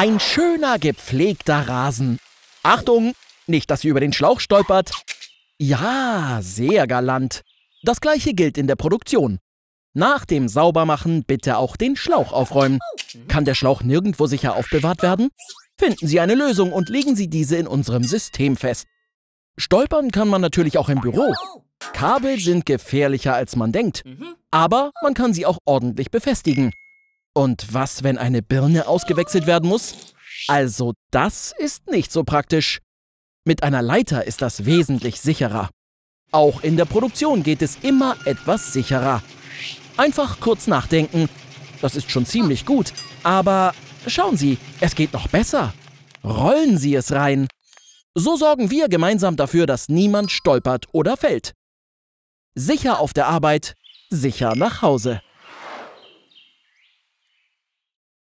Ein schöner, gepflegter Rasen. Achtung, nicht, dass sie über den Schlauch stolpert. Ja, sehr galant. Das gleiche gilt in der Produktion. Nach dem Saubermachen bitte auch den Schlauch aufräumen. Kann der Schlauch nirgendwo sicher aufbewahrt werden? Finden Sie eine Lösung und legen Sie diese in unserem System fest. Stolpern kann man natürlich auch im Büro. Kabel sind gefährlicher, als man denkt. Mhm. Aber man kann sie auch ordentlich befestigen. Und was, wenn eine Birne ausgewechselt werden muss? Also das ist nicht so praktisch. Mit einer Leiter ist das wesentlich sicherer. Auch in der Produktion geht es immer etwas sicherer. Einfach kurz nachdenken. Das ist schon ziemlich gut. Aber schauen Sie, es geht noch besser. Rollen Sie es rein. So sorgen wir gemeinsam dafür, dass niemand stolpert oder fällt. Sicher auf der Arbeit, sicher nach Hause.